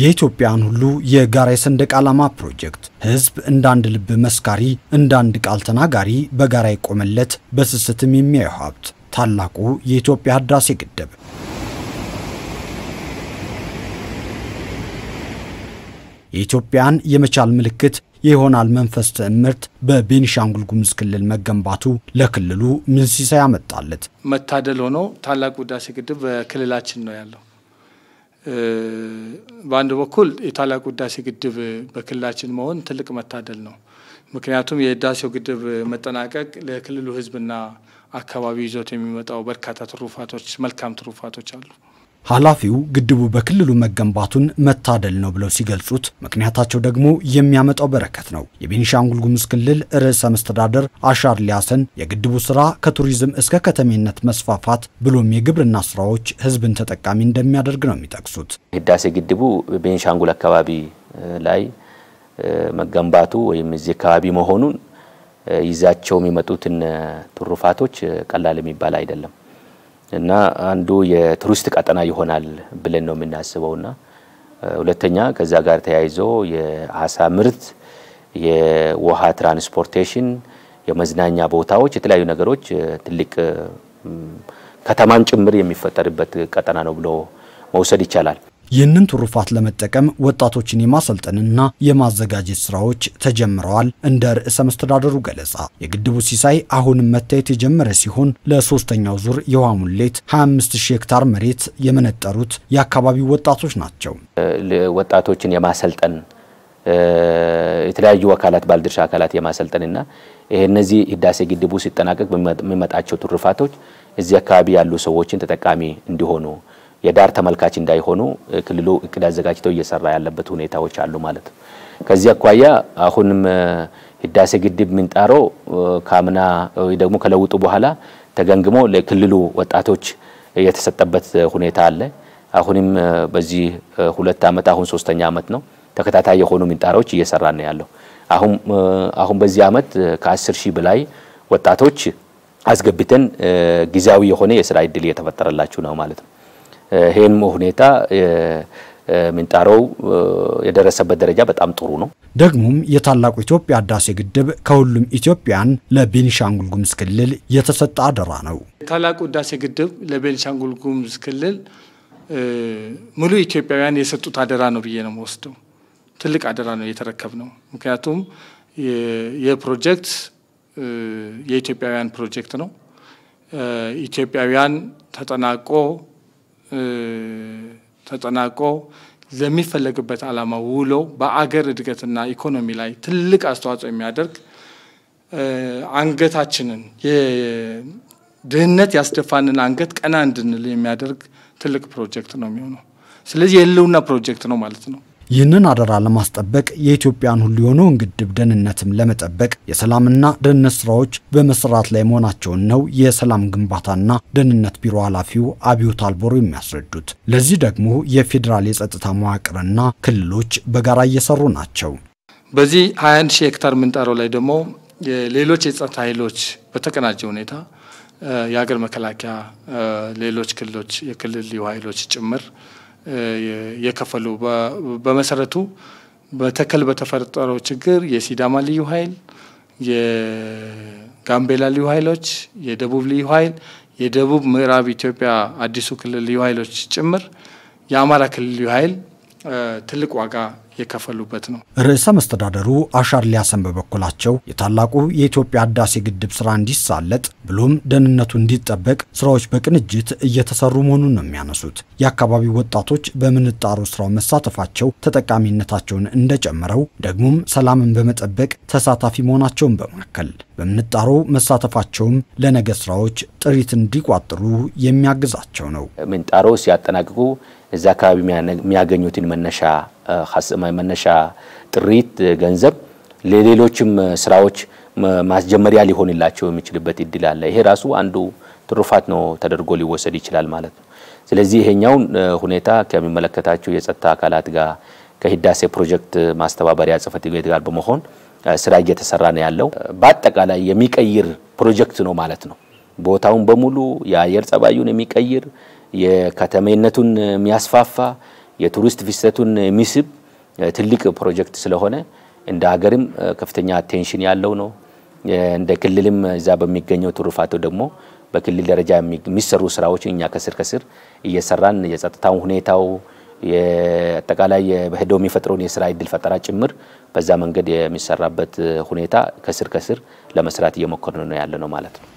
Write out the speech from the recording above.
የኢትዮጵያን ሁሉ የጋራ የሰንደቅ ዓላማ ፕሮጀክት ህዝብ እንደ አንድ ልብ መስካሪ፣ እንደ አንድ ቃል ተናጋሪ በጋራ የቆመለት በስስትም የሚያዩ ሀብት ታላቁ የኢትዮጵያ ህዳሴ ግድብ የኢትዮጵያን የመቻል ምልክት የይሆናል መንፈስ ትዕምርት በቤኒሻንጉል ጉሙዝ ክልል መገንባቱ ለክልሉ ምን ሲሳይ ያመጣለት መታደል ሆኖ ታላቁ ህዳሴ ግድብ በክልላችን ነው ያለው። በአንድ በኩል የታላቁ ህዳሴ ግድብ በክልላችን መሆን ትልቅ መታደል ነው። ምክንያቱም የህዳሴው ግድብ መጠናቀቅ ለክልሉ ህዝብና አካባቢ ይዞት የሚመጣው በርካታ ትሩፋቶች፣ መልካም ትሩፋቶች አሉ። ኃላፊው ግድቡ በክልሉ መገንባቱን መታደል ነው ብለው ሲገልጹት ምክንያታቸው ደግሞ የሚያመጣው በረከት ነው። የቤኒሻንጉል ጉሙዝ ክልል ርዕሰ መስተዳደር አሻር ሊያሰን የግድቡ ስራ ከቱሪዝም እስከ ከተሜነት መስፋፋት ብሎም የግብርና ስራዎች ህዝብን ተጠቃሚ እንደሚያደርግ ነው የሚጠቅሱት። ህዳሴ ግድቡ ቤኒሻንጉል አካባቢ ላይ መገንባቱ ወይም እዚህ አካባቢ መሆኑን ይዛቸው የሚመጡትን ትሩፋቶች ቀላል የሚባል አይደለም። እና አንዱ የቱሪስት ቀጠና ይሆናል ብለን ነው የምናስበውና ሁለተኛ ከዛ ጋር ተያይዞ የአሳ ምርት፣ የውሃ ትራንስፖርቴሽን፣ የመዝናኛ ቦታዎች፣ የተለያዩ ነገሮች ትልቅ ከተማን ጭምር የሚፈጠርበት ቀጠና ነው ብሎ መውሰድ ይቻላል። ይህንን ትሩፋት ለመጠቀም ወጣቶችን የማሰልጠንና የማዘጋጀት ስራዎች ተጀምረዋል። እንደ ርዕሰ መስተዳደሩ ገለጻ የግድቡ ሲሳይ አሁንም መታየት የጀመረ ሲሆን ለሶስተኛው ዙር የውሃ ሙሌት 25 ሄክታር መሬት የመነጠሩት የአካባቢው ወጣቶች ናቸው። ወጣቶችን የማሰልጠን የተለያዩ አካላት ባለድርሻ አካላት የማሰልጠንና ይሄ እነዚህ ህዳሴ ግድቡ ሲጠናቀቅ በሚመጣቸው ትሩፋቶች እዚህ አካባቢ ያሉ ሰዎችን ተጠቃሚ እንዲሆኑ የዳር ተመልካች እንዳይሆኑ ክልሉ እቅድ አዘጋጅተው እየሰራ ያለበት ሁኔታዎች አሉ ማለት ነው። ከዚህ አኳያ አሁንም ህዳሴ ግድብ ምንጣሮ ከአምና ወይ ደግሞ ከለውጡ በኋላ ተገንግሞ ለክልሉ ወጣቶች የተሰጠበት ሁኔታ አለ። አሁንም በዚህ ሁለት ዓመት አሁን ሶስተኛ ዓመት ነው ተከታታይ የሆኑ ምንጣሮች እየሰራ ነው ያለው። አሁን አሁን በዚህ ዓመት ከአስር ሺህ በላይ ወጣቶች አስገብተን ጊዜያዊ የሆነ የስራ እድል እየተፈጠረላችሁ ነው ማለት ነው። ይህም ሁኔታ ምንጣሮው የደረሰበት ደረጃ በጣም ጥሩ ነው። ደግሞም የታላቁ ኢትዮጵያ ህዳሴ ግድብ ከሁሉም ኢትዮጵያን ለቤንሻንጉል ጉሙዝ ክልል የተሰጠ አደራ ነው። የታላቁ ህዳሴ ግድብ ለቤንሻንጉል ጉሙዝ ክልል ሙሉ ኢትዮጵያውያን የሰጡት አደራ ነው ብዬ ነው የምወስደው። ትልቅ አደራ ነው የተረከብ ነው። ምክንያቱም የፕሮጀክት የኢትዮጵያውያን ፕሮጀክት ነው። ኢትዮጵያውያን ተጠናቆ ተጠናቆ ለሚፈለግበት ዓላማ ውሎ በአገር እድገትና ኢኮኖሚ ላይ ትልቅ አስተዋጽኦ የሚያደርግ አንገታችንን ድህነት ያስደፋንን አንገት ቀና እንድንል የሚያደርግ ትልቅ ፕሮጀክት ነው የሚሆነው። ስለዚህ የህልውና ፕሮጀክት ነው ማለት ነው። ይህንን አደራ ለማስጠበቅ የኢትዮጵያን ሁሉ የሆነውን ግድብ ደህንነትም ለመጠበቅ የሰላምና ደህንነት ስራዎች በመስራት ላይ መሆናቸውን ነው የሰላም ግንባታና ደህንነት ቢሮ ኃላፊው አብዮት አልቦሮ የሚያስረዱት። ለዚህ ደግሞ የፌዴራል የጸጥታ መዋቅርና ክልሎች በጋራ እየሰሩ ናቸው። በዚህ 21 ሺህ ሄክታር ምንጣረው ላይ ደግሞ ሌሎች የጸጥታ ኃይሎች በተቀናጀ ሁኔታ የሀገር መከላከያ፣ ሌሎች ክልሎች፣ የክልል ልዩ ኃይሎች ጭምር የከፈሉ በመሰረቱ በተከል በተፈጠረው ችግር የሲዳማ ልዩ ኃይል፣ የጋምቤላ ልዩ ኃይሎች፣ የደቡብ ልዩ ኃይል፣ የደቡብ ምዕራብ ኢትዮጵያ አዲሱ ክልል ልዩ ኃይሎች ጭምር የአማራ ክልል ልዩ ኃይል ትልቅ ዋጋ የከፈሉበት ነው። ርዕሰ መስተዳደሩ አሻር ሊያሰን በበኩላቸው የታላቁ የኢትዮጵያ ህዳሴ ግድብ ስራ እንዲሳለጥ ብሎም ደህንነቱ እንዲጠበቅ ስራዎች በቅንጅት እየተሰሩ መሆኑን ነው የሚያነሱት። የአካባቢው ወጣቶች በምንጣሩ ስራው መሳተፋቸው ተጠቃሚነታቸውን እንደጨመረው ደግሞም ሰላምን በመጠበቅ ተሳታፊ መሆናቸውን በማከል በምንጣሩ መሳተፋቸውም ለነገ ስራዎች ጥሪት እንዲቋጥሩ የሚያግዛቸው ነው። ምንጣሮ ሲያጠናቅቁ እዚ አካባቢ የሚያገኙትን መነሻ መነሻ ጥሪት ገንዘብ ለሌሎችም ስራዎች ማስጀመሪያ ሊሆንላቸው የሚችልበት እድል አለ። ይሄ ራሱ አንዱ ትሩፋት ነው ተደርጎ ሊወሰድ ይችላል ማለት ነው። ስለዚህ ይሄኛውን ሁኔታ ከሚመለከታቸው የጸጥታ አካላት ጋር ከህዳሴ ፕሮጀክት ማስተባበሪያ ጽህፈት ቤት ጋር በመሆን ስራ እየተሰራ ነው ያለው። በአጠቃላይ የሚቀይር ፕሮጀክት ነው ማለት ነው። ቦታውን በሙሉ የአየር ጸባዩን የሚቀይር የከተሜነቱን የሚያስፋፋ የቱሪስት ፍሰቱን የሚስብ ትልቅ ፕሮጀክት ስለሆነ እንደ ሀገርም ከፍተኛ አቴንሽን ያለው ነው። እንደ ክልልም እዛ በሚገኘው ትሩፋቱ ደግሞ በክልል ደረጃ የሚሰሩ ስራዎች እኛ ከስር ከስር እየሰራን የጸጥታውን ሁኔታው አጠቃላይ በሄደው የሚፈጥረውን የስራ እድል ፈጠራ ጭምር በዛ መንገድ የሚሰራበት ሁኔታ ከስር ከስር ለመስራት እየሞከርን ነው ያለ ነው ማለት ነው።